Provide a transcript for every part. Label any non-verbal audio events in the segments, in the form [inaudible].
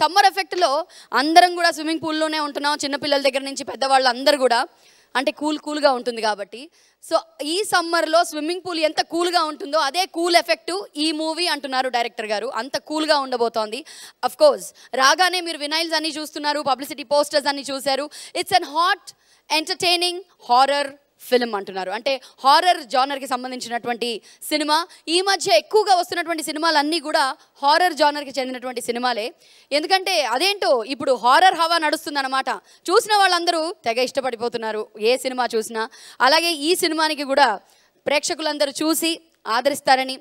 Summer ఎఫెక్ట్లో అందరం కూడా swimming పూల్లోనే ఉంటున్నాం చిన్నపిల్లల దగ్గర నుంచి పెద్దవాళ్ళు అందరు కూడా అంటే కూల్ కూల్గా ఉంటుంది కాబట్టి సో ఈ సమ్మర్లో స్విమ్మింగ్ పూల్ ఎంత కూల్గా ఉంటుందో అదే కూల్ ఎఫెక్ట్ ఈ మూవీ అంటున్నారు డైరెక్టర్ గారు అంత కూల్గా ఉండబోతోంది కోర్స్ రాగానే మీరు వినైల్స్ అన్ని చూస్తున్నారు పబ్లిసిటీ పోస్టర్స్ అన్ని చూశారు it's an hot entertaining horror film అంటున్నారు అంటే హారర్ జానర్కి సంబంధించినటువంటి సినిమా ఈ మధ్య ఎక్కువగా వస్తున్నటువంటి సినిమాలన్నీ కూడా హారర్ జానర్కి చెందినటువంటి సినిమాలే ఎందుకంటే అదేంటో ఇప్పుడు హారర్ హవా నడుస్తుందన్నమాట చూసిన వాళ్ళందరూ తెగ ఇష్టపడిపోతున్నారు ఏ సినిమా చూసినా అలాగే ఈ సినిమానికి కూడా ప్రేక్షకులందరూ చూసి ఆదరిస్తారని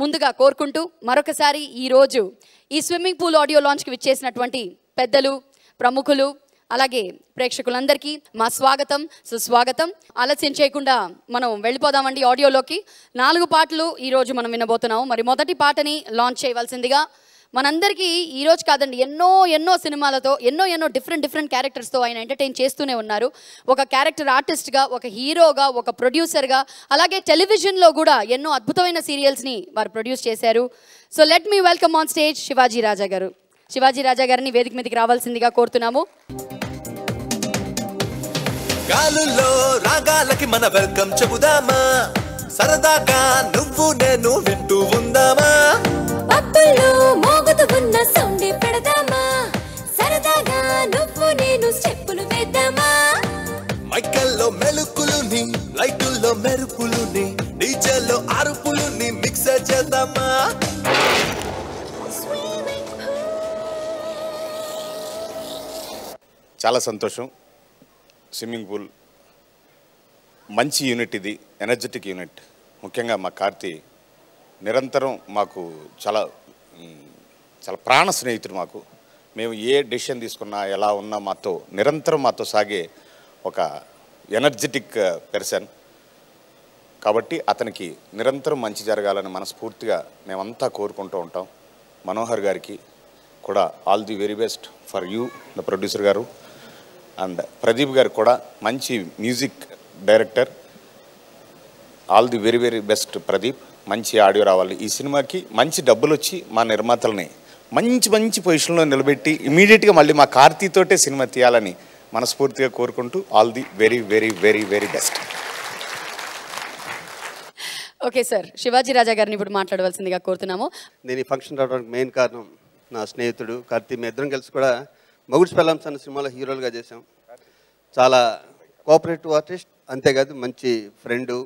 ముందుగా కోరుకుంటూ మరొకసారి ఈరోజు ఈ స్విమ్మింగ్ పూల్ ఆడియో లాంచ్కి విచ్చేసినటువంటి పెద్దలు ప్రముఖులు అలాగే ప్రేక్షకులందరికీ మా స్వాగతం సుస్వాగతం ఆలస్యం చేయకుండా మనం వెళ్ళిపోదామండి ఆడియోలోకి నాలుగు పాటలు ఈరోజు మనం వినబోతున్నాం మరి మొదటి పాటని లాంచ్ చేయవలసిందిగా మనందరికీ ఈరోజు కాదండి ఎన్నో ఎన్నో సినిమాలతో ఎన్నో ఎన్నో డిఫరెంట్ డిఫరెంట్ క్యారెక్టర్స్తో ఆయన ఎంటర్టైన్ చేస్తూనే ఉన్నారు ఒక క్యారెక్టర్ ఆర్టిస్ట్గా ఒక హీరోగా ఒక ప్రొడ్యూసర్గా అలాగే టెలివిజన్లో కూడా ఎన్నో అద్భుతమైన సీరియల్స్ని వారు ప్రొడ్యూస్ చేశారు so let me welcome on stage Shivaji Raja గారు శివాజీ రాజా గారిని వేదిక మీదకి రావాల్సిందిగా కోరుతున్నాము గాలుల్లో రాగాలకి మన వెల్కమ్ చెబుదామా సరదాగా నువ్వు నేను వింటూ ఉందామా పప్పుల్లో మోగుతూ ఉన్న సౌండి పెడదామా సరదాగా నువ్వు నేను స్టెప్పులు వేద్దామా మైకల్లో మెలుకులుని లైటుల్లో మెరుపులుని డీజేల్లో చేద్దామా చాలా సంతోషం స్విమ్మింగ్ పూల్ మంచి యూనిట్ ఇది ఎనర్జెటిక్ యూనిట్ ముఖ్యంగా మా కార్తి నిరంతరం మాకు చాలా చాలా ప్రాణ స్నేహితుడు మాకు మేము ఏ డెసిషన్ తీసుకున్నా ఎలా ఉన్నా మాతో నిరంతరం మాతో సాగే ఒక ఎనర్జెటిక్ పెర్సన్ కాబట్టి అతనికి నిరంతరం మంచి జరగాలని మనస్ఫూర్తిగా మేమంతా కోరుకుంటూ ఉంటాం మనోహర్ గారికి కూడా all the very best for you the producer గారు అండ్ ప్రదీప్ గారు కూడా మంచి music director all the very very best Pradeep మంచి ఆడియో రావాలి ఈ సినిమాకి మంచి డబ్బులు వచ్చి మా నిర్మాతలని మంచి మంచి పొజిషన్లో నిలబెట్టి ఇమీడియట్గా మళ్ళీ మా కార్తీతోటే సినిమా తీయాలని మనస్ఫూర్తిగా కోరుకుంటూ all the very very very very best okay sir Shivaji Raja గారిని ఇప్పుడు మాట్లాడవలసిందిగా కోరుతున్నాము నేను ఈ ఫంక్షన్ రావడానికి మెయిన్ కారణం నా స్నేహితుడు కార్తీ మీ ఇద్దరం కలిసి కూడా మగుడు స్పెలమ్స్ అన్న సినిమాలో హీరోలుగా చేశాం చాలా కోఆపరేటివ్ ఆర్టిస్ట్ అంతేకాదు మంచి ఫ్రెండు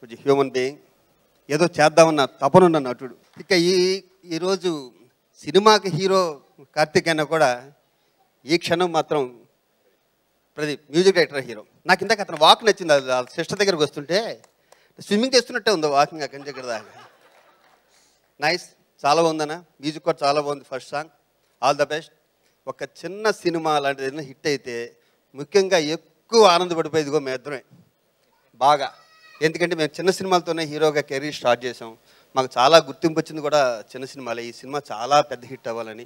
కొంచెం హ్యూమన్ బీయింగ్ ఏదో చేద్దామన్న తపనున్న నటుడు ఇక ఈ ఈరోజు సినిమాకి హీరో కార్తిక్ అయినా కూడా ఈ క్షణం మాత్రం ప్రదీప్ మ్యూజిక్ డైరెక్టర్ హీరో నాకు ఇందాక అతను వాక్ నచ్చింది వాళ్ళ సిస్టర్ దగ్గరకు వస్తుంటే స్విమ్మింగ్ చేస్తున్నట్టే ఉందో వాకింగ్ అక్కడి దగ్గర దాకా నైస్ చాలా బాగుందన్న మ్యూజిక్ కూడా చాలా బాగుంది first song all the best ఒక చిన్న సినిమా లాంటిది ఏదైనా హిట్ అయితే ముఖ్యంగా ఎక్కువ ఆనందపడిపోయేది ఇదిగో మేద్దమే బాగా ఎందుకంటే మేము చిన్న సినిమాలతోనే హీరోగా కెరీర్ స్టార్ట్ చేసాం మాకు చాలా గుర్తింపు వచ్చింది కూడా చిన్న సినిమాలే ఈ సినిమా చాలా పెద్ద హిట్ అవ్వాలని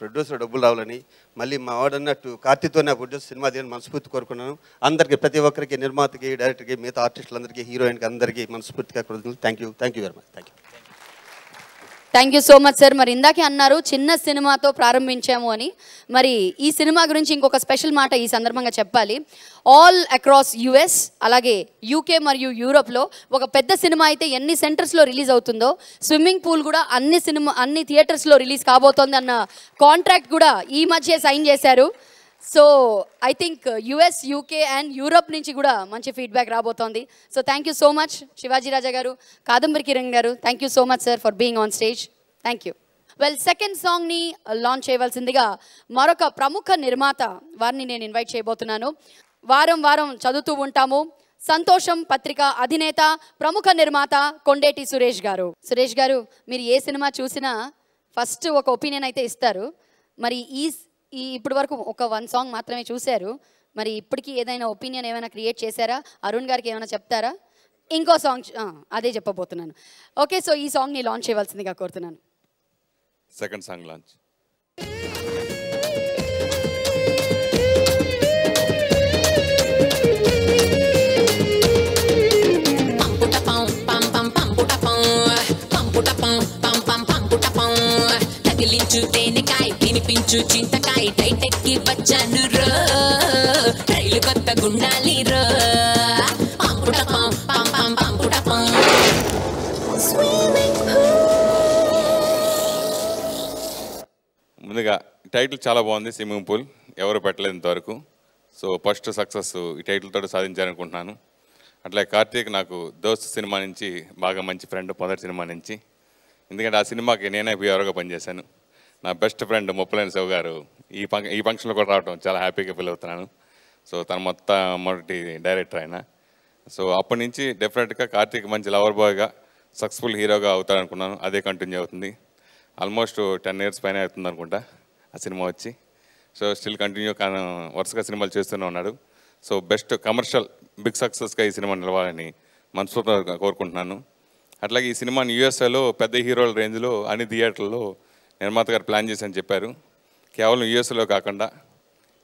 ప్రొడ్యూసర్ డబ్బులు రావాలని మళ్ళీ మా వాడన్నట్టు కార్తీతోనే ఆ ప్రొడ్యూసర్ సినిమా దిగిన మనస్ఫూర్తి కోరుకున్నాను అందరికీ ప్రతి ఒక్కరికి నిర్మాతకి డైరెక్టర్కి మిగతా ఆర్టిస్టులందరికీ హీరోయిన్కి అందరికీ మనస్ఫూర్తిగా కోరుతున్నాను thank you thank you very much thank you thank you so much sir మరి ఇందాకే అన్నారు చిన్న సినిమాతో ప్రారంభించాము అని మరి ఈ సినిమా గురించి ఇంకొక స్పెషల్ మాట ఈ సందర్భంగా చెప్పాలి ఆల్ అక్రాస్ యుఎస్ అలాగే యూకే మరియు యూరోప్లో ఒక పెద్ద సినిమా అయితే ఎన్ని సెంటర్స్లో రిలీజ్ అవుతుందో స్విమ్మింగ్ పూల్ కూడా అన్ని సినిమా అన్ని థియేటర్స్లో రిలీజ్ కాబోతోంది అన్న కాంట్రాక్ట్ కూడా ఈ మధ్య సైన్ చేశారు so I think US UK and Europe నుంచి కూడా మంచి ఫీడ్బ్యాక్ రాబోతోంది so thank you so much Shivaji Raja గారు కాదంబరి కిరణ్ గారు thank you so much sir for being on stage thank you well second సాంగ్ని లాంచ్ చేయవలసిందిగా మరొక ప్రముఖ నిర్మాత వారిని నేను ఇన్వైట్ చేయబోతున్నాను వారం వారం చదువుతూ ఉంటాము సంతోషం పత్రిక అధినేత ప్రముఖ నిర్మాత కొండేటి సురేష్ గారు సురేష్ గారు మీరు ఏ సినిమా చూసినా ఫస్ట్ ఒక ఒపీనియన్ అయితే ఇస్తారు మరి ఈ ఈ ఇప్పటి వరకు ఒక వన్ సాంగ్ మాత్రమే చూశారు మరి ఇప్పటికీ ఏదైనా ఒపీనియన్ ఏమైనా క్రియేట్ చేశారా అరుణ్ గారికి ఏమైనా చెప్తారా ఇంకో సాంగ్ అదే చెప్పబోతున్నాను ఓకే సో ఈ సాంగ్ని లాంచ్ చేయవలసిందిగా కోరుతున్నాను సెకండ్ సాంగ్ లాంచ్ దొంగిలించు తేనెకాయ తినిపించు చింతకాయ టైటెక్కి వచ్చాను రో రైలు కొత్త గుండాలి రో ముందుగా టైటిల్ చాలా బాగుంది స్విమ్మింగ్ పూల్ ఎవరు పెట్టలేదు ఇంతవరకు సో ఫస్ట్ సక్సెస్ ఈ టైటిల్తో సాధించాలనుకుంటున్నాను అట్లా కార్తీక్ నాకు దోస్త్ సినిమా నుంచి బాగా మంచి ఫ్రెండ్ పొందటి సినిమా నుంచి ఎందుకంటే ఆ సినిమాకి నేనే పిఆర్ఓగా పనిచేశాను నా బెస్ట్ ఫ్రెండ్ ముప్పలేని శివ గారు ఈ ఫంక్ ఈ ఫంక్షన్లో కూడా రావటం చాలా హ్యాపీగా ఫీల్ అవుతున్నాను సో తన మొత్తం మొదటి డైరెక్టర్ ఆయన సో అప్పటి నుంచి డెఫినెట్గా కార్తీక్ మంచి లవర్ బాయ్గా సక్సెస్ఫుల్ హీరోగా అనుకున్నాను అదే కంటిన్యూ అవుతుంది ఆల్మోస్ట్ టెన్ ఇయర్స్ పైన అవుతుంది అనుకుంటా ఆ సినిమా వచ్చి సో స్టిల్ కంటిన్యూ కాను వరుసగా సినిమాలు చేస్తూనే ఉన్నాడు సో బెస్ట్ కమర్షియల్ బిగ్ సక్సెస్గా ఈ సినిమా నిలవాలని మనస్ఫూర్తిగా కోరుకుంటున్నాను అట్లాగే ఈ సినిమాని యుఎస్ఏలో పెద్ద హీరోల రేంజ్లో అన్ని థియేటర్లో నిర్మాత గారు ప్లాన్ చేశారని చెప్పారు కేవలం యుఎస్ఏలో కాకుండా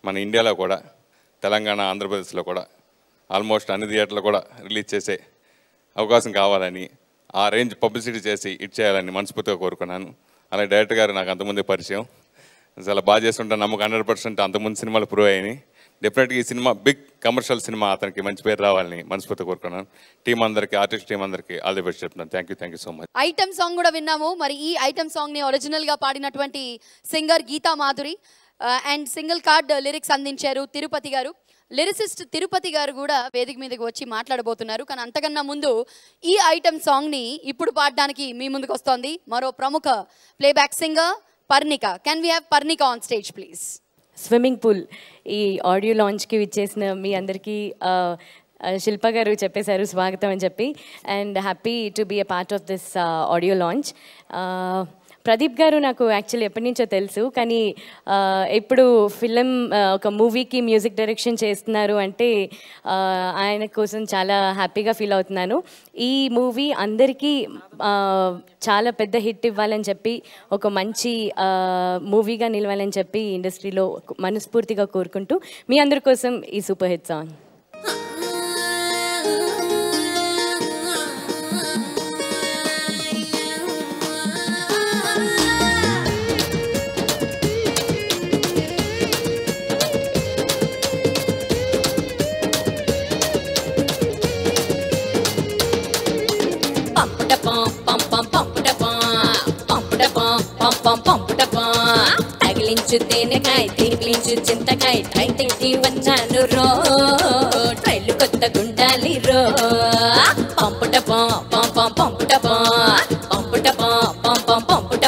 మన ఇండియాలో కూడా తెలంగాణ ఆంధ్రప్రదేశ్లో కూడా ఆల్మోస్ట్ అన్ని థియేటర్లు కూడా రిలీజ్ చేసే అవకాశం కావాలని ఆ రేంజ్ పబ్లిసిటీ చేసి ఇట్ చేయాలని మనస్ఫూర్తిగా కోరుకున్నాను అలాగే డైరెక్టర్ గారు నాకు అంతకుముందే పరిచయం అసలు బాగా చేస్తుంటే నమ్మకం హండ్రెడ్ పర్సెంట్ అంతకుముందు సినిమాలు ప్రూవ్ అయ్యాయి డెఫినెట్గా ఈ సినిమా బిగ్ కమర్షియల్ సినిమా అతనికి మంచి పేరు రావాలని మనస్ఫూర్తి కోరుకున్నాను టీం అందరికి ఆర్టిస్ట్ టీం అందరికి ఆల్ ది బెస్ట్ చెప్తున్నాను thank you thank you so much item song కూడా విన్నాము మరి ఈ ఐటమ్ సాంగ్ ని ఒరిజినల్ గా పాడినటువంటి singer Geetha Madhuri and single card lyrics అందించారు తిరుపతి గారు లిరిసిస్ట్ తిరుపతి గారు కూడా వేదిక మీదకి వచ్చి మాట్లాడబోతున్నారు కానీ అంతకన్నా ముందు ఈ ఐటమ్ సాంగ్ని ఇప్పుడు పాడడానికి మీ ముందుకు వస్తోంది మరో ప్రముఖ playback singer Parnika can we have Parnika on stage please swimming pool ఈ ఆడియో లాంచ్కి ఇచ్చేసిన మీ అందరికీ శిల్ప గారు చెప్పేశారు స్వాగతం అని చెప్పి and happy to be a part of this audio launch Pradeep గారు నాకు యాక్చువల్లీ ఎప్పటి నుంచో తెలుసు కానీ ఇప్పుడు ఫిలిం ఒక మూవీకి మ్యూజిక్ డైరెక్షన్ చేస్తున్నారు అంటే ఆయన కోసం చాలా హ్యాపీగా ఫీల్ అవుతున్నాను ఈ మూవీ అందరికీ చాలా పెద్ద హిట్ ఇవ్వాలని చెప్పి ఒక మంచి మూవీగా నిలవాలని చెప్పి ఇండస్ట్రీలో మనస్ఫూర్తిగా కోరుకుంటూ మీ అందరి కోసం ఈ సూపర్ హిట్ సాంగ్ తగిలించు తేనెకాయ తిగిలించు చింతకాయ ట్రై తెచ్చి వచ్చాను రో ట్రైలు కొత్త గుండాలి రో పంపుట పంపం పంపుట పంపుట పంపం పంపుట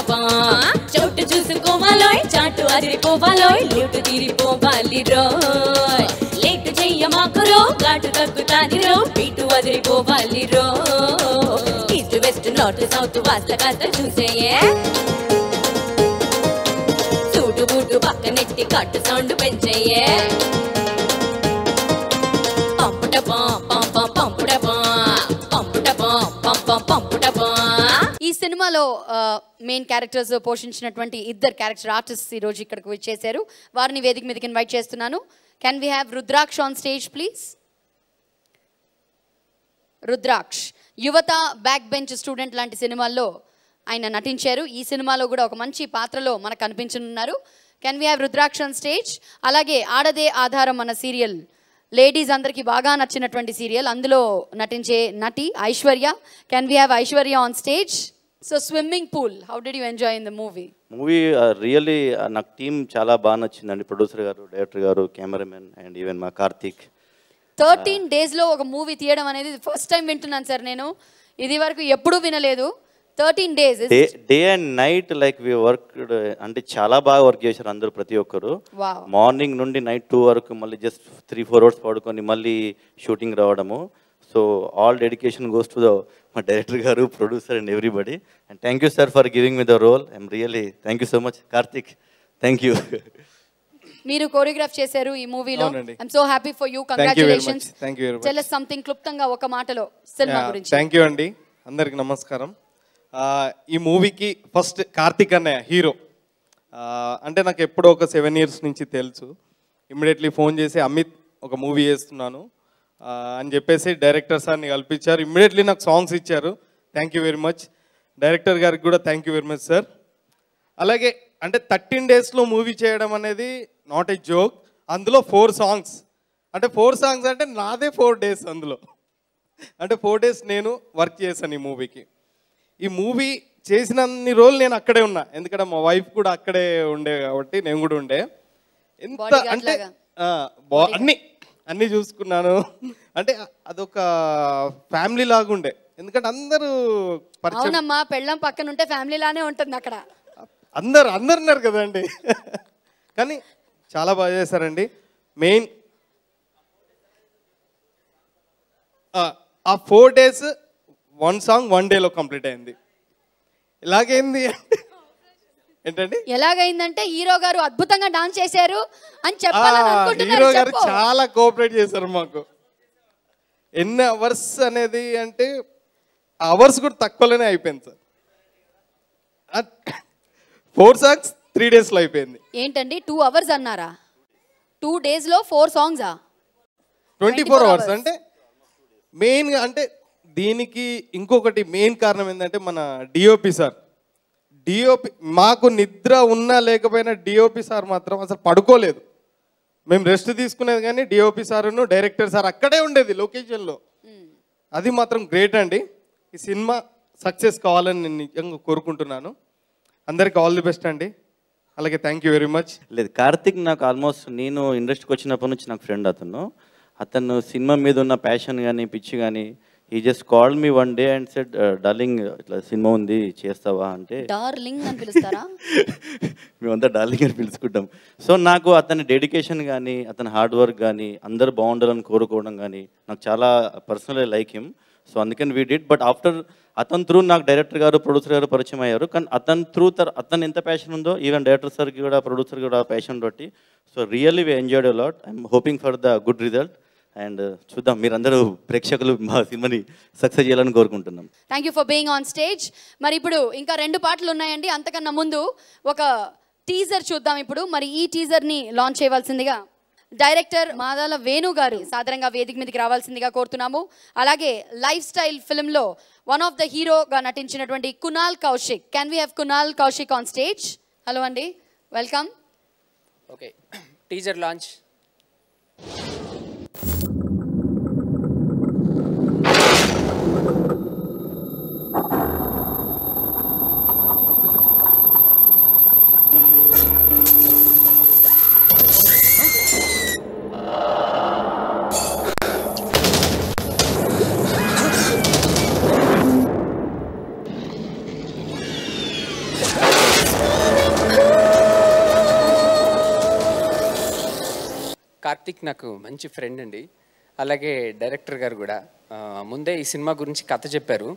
చోటు చూసుకోవాలోయ్ చాటు అదిరిపోవాలోయ్ లూటు తీరిపోవాలి రో లేటు చెయ్య మాకురో గాటు తగ్గుతాది రో పీటు అదిరిపోవాలి రో ఈస్ట్ వెస్ట్ నార్త్ సౌత్ వాస్త కాస్త చూసేయే సౌండ్ పక్కనెట్టి కట్టు సౌండ్ పెంచయ్యే ఈ సినిమాలో మెయిన్ క్యారెక్టర్స్ పోషించినటువంటి ఇద్దరు క్యారెక్టర్ ఆర్టిస్ట్ ఈ రోజు ఇక్కడికి వచ్చేసారు వారిని వేదిక మీదకి ఇన్వైట్ చేస్తున్నాను can we have Rudraksh on stage please Rudraksh యువత బ్యాక్ బెంచ్ స్టూడెంట్ లాంటి సినిమాల్లో ఆయన నటించారు ఈ సినిమాలో కూడా ఒక మంచి పాత్రలో మనకు కనిపించనున్నారు can we have Rudraksha stage అలాగే ఆడదే ఆధారం అన్న సీరియల్ లేడీస్ అందరికీ బాగా నచ్చినటువంటి సీరియల్ అందులో నటించే నటి Aishwarya can we have Aishwarya on stage so swimming pool how did you enjoy in the movie movie really నాకు టీమ్ చాలా బాగా నచ్చిందండి ప్రొడ్యూసర్ గారు డైరెక్టర్ గారు కెమెరామెన్ అండ్ ఈవెన్ మా కార్తీక్ థర్టీన్ డేస్లో ఒక మూవీ తీయడం అనేది ఫస్ట్ టైం వింటున్నాను సార్ నేను ఇది వరకు ఎప్పుడూ వినలేదు thirteen days day and night like we work అంటే చాలా బాగా వర్క్ చేశారు అందరూ ప్రతి ఒక్కరు మార్నింగ్ నుండి నైట్ టూ వరకు మళ్ళీ జస్ట్ త్రీ ఫోర్ అవర్స్ పడుకొని మళ్ళీ షూటింగ్ రావడము so all dedication goes to the మా డైరెక్టర్ గారు producer and everybody and thank you sir for giving me the role I'm really thank you so much Karthik thank you మీరు choreograph చేశారు ఈ మూవీలో I'm so happy for you congratulations tell us something క్లుప్తంగా ఒక మాటలో cinema గురించి thank you అండి అందరికి నమస్కారం ఈ మూవీకి ఫస్ట్ కార్తిక్ అన్నయ్య హీరో అంటే నాకు ఎప్పుడో ఒక సెవెన్ ఇయర్స్ నుంచి తెలుసు ఇమ్మీడియట్లీ ఫోన్ చేసి అమిత్ ఒక మూవీ చేస్తున్నాను అని చెప్పేసి డైరెక్టర్ సార్ని కల్పించారు ఇమ్మీడియట్లీ నాకు సాంగ్స్ ఇచ్చారు thank you very much director గారికి కూడా thank you very much sir అలాగే అంటే థర్టీన్ డేస్లో మూవీ చేయడం అనేది నాట్ ఏ జోక్ అందులో ఫోర్ సాంగ్స్ అంటే ఫోర్ సాంగ్స్ అంటే నాదే ఫోర్ డేస్ అందులో అంటే ఫోర్ డేస్ నేను వర్క్ చేశాను ఈ మూవీకి ఈ మూవీ చేసిన అన్ని రోజులు నేను అక్కడే ఉన్నా ఎందుకంటే మా వైఫ్ కూడా అక్కడే ఉండే కాబట్టి నేను కూడా ఉండే ఎంత అంటే అన్ని అన్ని చూసుకున్నాను అంటే అదొక ఫ్యామిలీ లాగా ఉండే ఎందుకంటే అందరూ అవునమ్మా పెళ్ళం పక్కన ఉంటే ఫ్యామిలీ లానే ఉంటుంది అక్కడ అందరు అందరున్నారు కదండి కానీ చాలా బాగా చేశారండి మెయిన్ ఆ four days one song one డేలో కంప్లీట్ అయింది ఎలాగైంది ఏంటండి ఎలాగైందంటే హీరో గారు అద్భుతంగా డాన్స్ చేశారు అని చెప్పాలని హీరో గారు చాలా కోఆపరేట్ చేశారు మాకు ఎన్ని అవర్స్ అనేది అంటే అవర్స్ కూడా తక్కువలోనే అయిపోయింది సార్ ఫోర్ సాంగ్స్ త్రీ డేస్లో అయిపోయింది ఏంటండి టూ అవర్స్ అన్నారా టూ డేస్లో ఫోర్ సాంగ్సా ట్వంటీ ఫోర్ అవర్స్ అంటే మెయిన్గా అంటే దీనికి ఇంకొకటి మెయిన్ కారణం ఏంటంటే మన డిఓపి సార్ డిఓపి మాకు నిద్ర ఉన్నా లేకపోయినా డిఓపి సార్ మాత్రం అసలు పడుకోలేదు మేము రెస్ట్ తీసుకునేది కానీ డిఓపి సార్ను డైరెక్టర్ సార్ అక్కడే ఉండేది లొకేషన్లో hmm. అది మాత్రం గ్రేట్ అండి ఈ సినిమా సక్సెస్ కావాలని నేను నిజంగా కోరుకుంటున్నాను అందరికి ఆల్ ది బెస్ట్ అండి అలాగే థ్యాంక్ యూ వెరీ మచ్ లేదు కార్తిక్ నాకు ఆల్మోస్ట్ నేను ఇండస్ట్రీకి వచ్చినప్పటి నుంచి నాకు ఫ్రెండ్ అతను అతను సినిమా మీద ఉన్న ప్యాషన్ కానీ పిచ్చి కానీ ఈ just call me one day and said darling ఇట్లా సినిమా ఉంది చేస్తావా అంటే డార్లింగ్ అని పిలుస్తారా [laughs] మేమంతా డార్లింగ్ అని పిలుచుకుంటాం సో నాకు అతని డెడికేషన్ కానీ అతని హార్డ్ వర్క్ కానీ అందరు బాగుండాలని కోరుకోవడం కానీ నాకు చాలా పర్సనల్ లైక్ హిమ్ సో అందుకని వీ డిడ్ బట్ ఆఫ్టర్ అతని త్రూ నాకు డైరెక్టర్ గారు ప్రొడ్యూసర్ గారు పరిచయం అయ్యారు కానీ అతని త్రూ అతను ఎంత ప్యాషన్ ఉందో ఈవెన్ డైరెక్టర్ సార్కి కూడా ప్రొడ్యూసర్ కూడా ప్యాషన్ బట్టి so really we enjoyed lot I'm hoping for the good result and చూద్దాం మీరందరూ ప్రేక్షకులు మా సినిమాని సక్సెస్ చేయాలని కోరుకుంటున్నాం thank you for being on stage మరి ఇప్పుడు ఇంకా రెండు పాటలు ఉన్నాయండి అంతకన్నా ముందు ఒక టీజర్ చూద్దాం ఇప్పుడు మరి ఈ టీజర్ని లాంచ్ చేయవలసిందిగా డైరెక్టర్ మాదాల వేణు గారు సాధారణంగా వేదిక మీదకి రావాల్సిందిగా కోరుతున్నాము అలాగే లైఫ్ స్టైల్ ఫిల్మ్లో వన్ ఆఫ్ ద హీరోగా నటించినటువంటి Kunal Kaushik can we have Kunal Kaushik on stage hello అండి welcome okay teaser launch Karthik నాకు మంచి ఫ్రెండ్ అండి అలాగే డైరెక్టర్ గారు కూడా ముందే ఈ సినిమా గురించి కథ చెప్పారు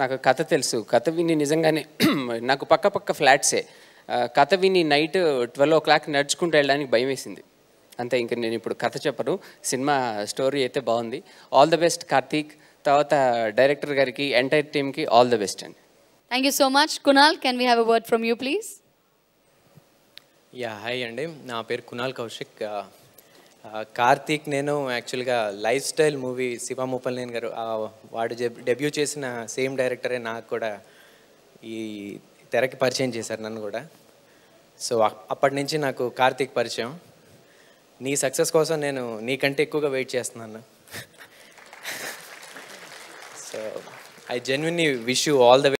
నాకు కథ తెలుసు కథ విని నిజంగానే [clears throat] నాకు పక్క పక్క ఫ్లాట్సే కథ విని నైట్ ట్వెల్వ్ ఓ క్లాక్ నడుచుకుంటూ వెళ్ళడానికి భయం వేసింది అంతే ఇంకా నేను ఇప్పుడు కథ చెప్పను సినిమా స్టోరీ అయితే బాగుంది ఆల్ ద బెస్ట్ కార్తీక్ తర్వాత డైరెక్టర్ గారికి ఎంటైర్ టీమ్కి ఆల్ ద బెస్ట్ అండి thank you so much Kunal can we have a word from you please ya hi అండి నా పేరు కునాల్ కౌశిక్ కార్తీక్ నేను యాక్చువల్గా life style movie Shiva Muppalaneni గారు వాడు డెబ్యూ చేసిన సేమ్ డైరెక్టరే నాకు కూడా ఈ తెరకి పరిచయం చేశారు నన్ను కూడా సో అప్పటి నుంచి నాకు కార్తీక్ పరిచయం నీ సక్సెస్ కోసం నేను నీకంటే ఎక్కువగా వెయిట్ చేస్తున్నాను [laughs] so I genuinely wish you all the